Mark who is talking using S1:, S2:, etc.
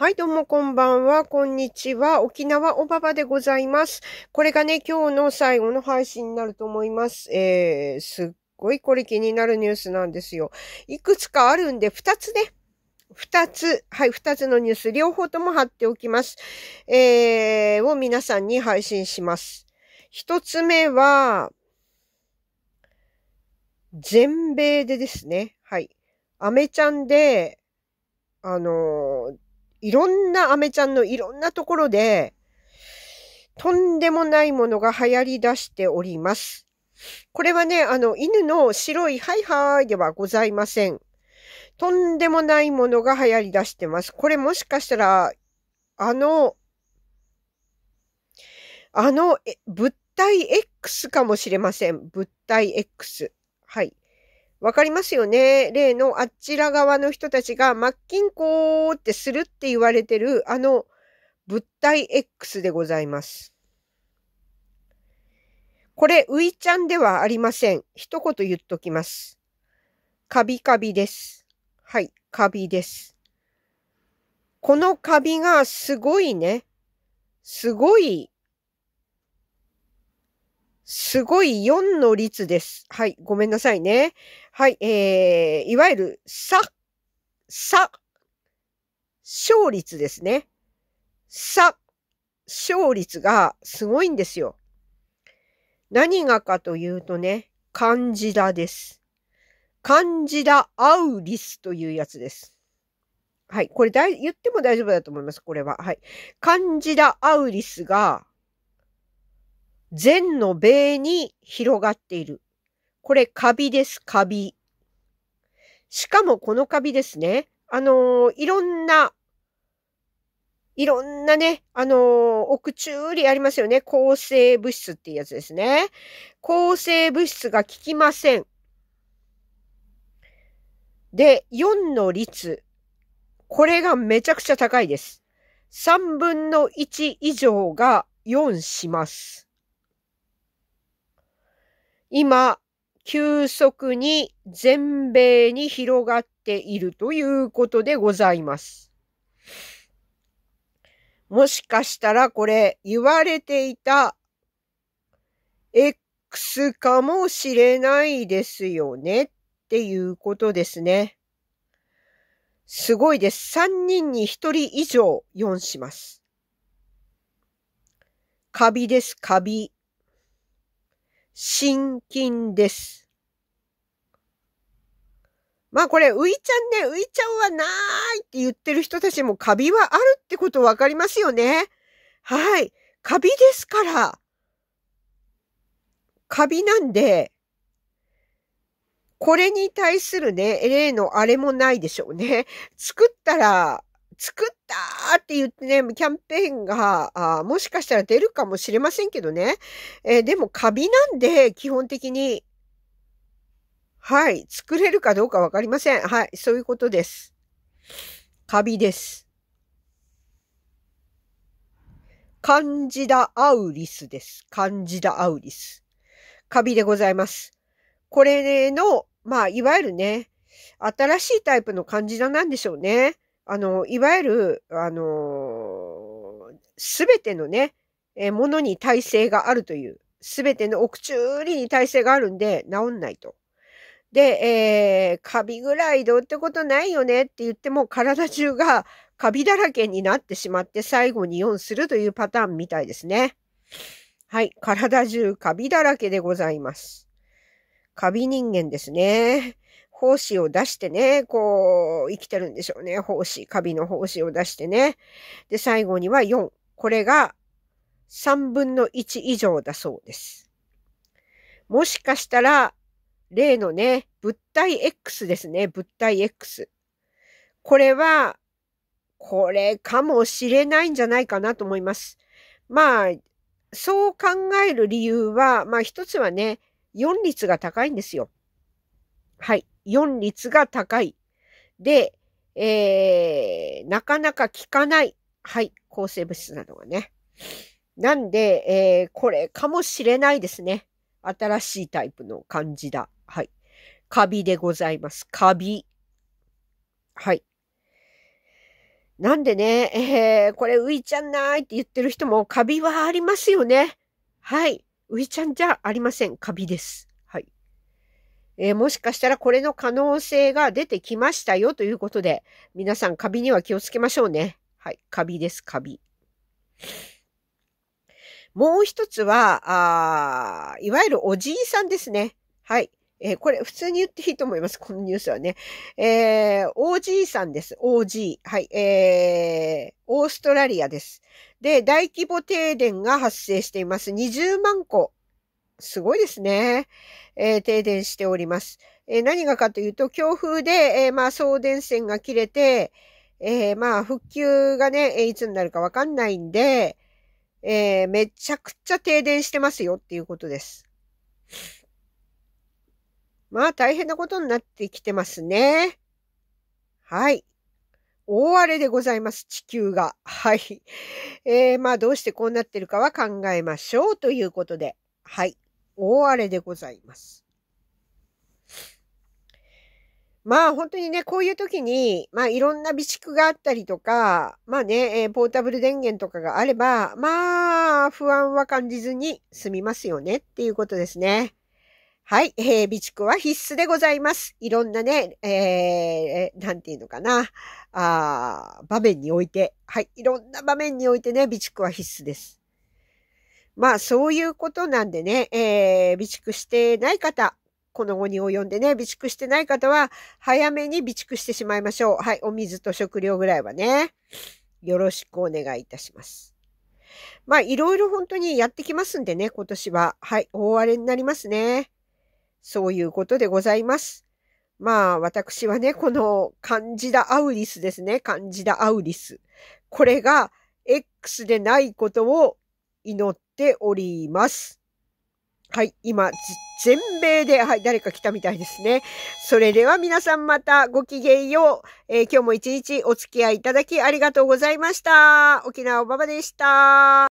S1: はい、どうもこんばんは、こんにちは。沖縄おばばでございます。これがね、今日の最後の配信になると思います。えー、すっごいこれ気になるニュースなんですよ。いくつかあるんで、二つね。二つ、はい、二つのニュース、両方とも貼っておきます。えー、を皆さんに配信します。一つ目は、全米でですね、はい。アメちゃんで、あのーいろんなアメちゃんのいろんなところで、とんでもないものが流行り出しております。これはね、あの、犬の白いハイハイではございません。とんでもないものが流行り出してます。これもしかしたら、あの、あの、物体 X かもしれません。物体 X。はい。わかりますよね例のあっちら側の人たちが、マッキンコーってするって言われてる、あの、物体 X でございます。これ、ウイちゃんではありません。一言言っときます。カビカビです。はい、カビです。このカビがすごいね。すごいすごい4の率です。はい、ごめんなさいね。はい、えー、いわゆる、さ、さ、勝率ですね。さ、勝率がすごいんですよ。何がかというとね、漢字だです。漢字だアウリスというやつです。はい。これだ言っても大丈夫だと思います。これは。はい。漢字だアウリスが善の米に広がっている。これ、カビです、カビ。しかもこのカビですね。あのー、いろんな、いろんなね、あのー、奥中理ありますよね。抗生物質っていうやつですね。抗生物質が効きません。で、4の率。これがめちゃくちゃ高いです。3分の1以上が4します。今、急速に全米に広がっているということでございます。もしかしたらこれ言われていた X かもしれないですよねっていうことですね。すごいです。3人に1人以上4します。カビです、カビ。心筋です。まあこれ、ういちゃんね、ういちゃんはなーいって言ってる人たちもカビはあるってことわかりますよね。はい。カビですから。カビなんで、これに対するね、例のあれもないでしょうね。作ったら作ったーって言ってね、キャンペーンが、あもしかしたら出るかもしれませんけどね。えー、でもカビなんで、基本的に。はい。作れるかどうかわかりません。はい。そういうことです。カビです。カンジダアウリスです。カンジダアウリス。カビでございます。これの、まあ、いわゆるね、新しいタイプのカンジダなんでしょうね。あの、いわゆる、あの、すべてのね、えものに耐性があるという、すべての奥中理に耐性があるんで、治んないと。で、えー、カビぐらいどうってことないよねって言っても、体中がカビだらけになってしまって、最後に4するというパターンみたいですね。はい。体中カビだらけでございます。カビ人間ですね。胞子を出してね、こう、生きてるんでしょうね。胞子、カビの胞子を出してね。で、最後には4。これが3分の1以上だそうです。もしかしたら、例のね、物体 X ですね。物体 X。これは、これかもしれないんじゃないかなと思います。まあ、そう考える理由は、まあ一つはね、4率が高いんですよ。はい。4率が高い。で、えー、なかなか効かない。はい、抗生物質などがね。なんで、えー、これかもしれないですね。新しいタイプの感じだ。はい。カビでございます。カビ。はい。なんでね、えー、これ浮いちゃんないって言ってる人もカビはありますよね。はい。浮いちゃんじゃありません。カビです。えー、もしかしたらこれの可能性が出てきましたよということで、皆さんカビには気をつけましょうね。はい、カビです、カビ。もう一つは、あいわゆるおじいさんですね。はい。えー、これ普通に言っていいと思います。このニュースはね。えー、OG さんです。OG。はい。えー、オーストラリアです。で、大規模停電が発生しています。20万個すごいですね。えー、停電しております。えー、何がかというと、強風で、えー、まあ、送電線が切れて、えまあ、復旧がね、いつになるかわかんないんで、えめちゃくちゃ停電してますよっていうことです。まあ、大変なことになってきてますね。はい。大荒れでございます、地球が。はい。えまあ、どうしてこうなってるかは考えましょうということで。はい。大荒れでございます。まあ本当にね、こういう時に、まあいろんな備蓄があったりとか、まあね、えポータブル電源とかがあれば、まあ不安は感じずに済みますよねっていうことですね。はい、えー、備蓄は必須でございます。いろんなね、えー、なんていうのかな、あ場面において、はい、いろんな場面においてね、備蓄は必須です。まあそういうことなんでね、えー、備蓄してない方、この後に及んでね、備蓄してない方は、早めに備蓄してしまいましょう。はい、お水と食料ぐらいはね、よろしくお願いいたします。まあ、いろいろ本当にやってきますんでね、今年は。はい、大荒れになりますね。そういうことでございます。まあ、私はね、この、カンジダアウリスですね。カンジダアウリス。これが、X でないことを祈っております。はい、今、全米で、はい、誰か来たみたいですね。それでは皆さんまたごきげんよう。えー、今日も一日お付き合いいただきありがとうございました。沖縄おばばでした。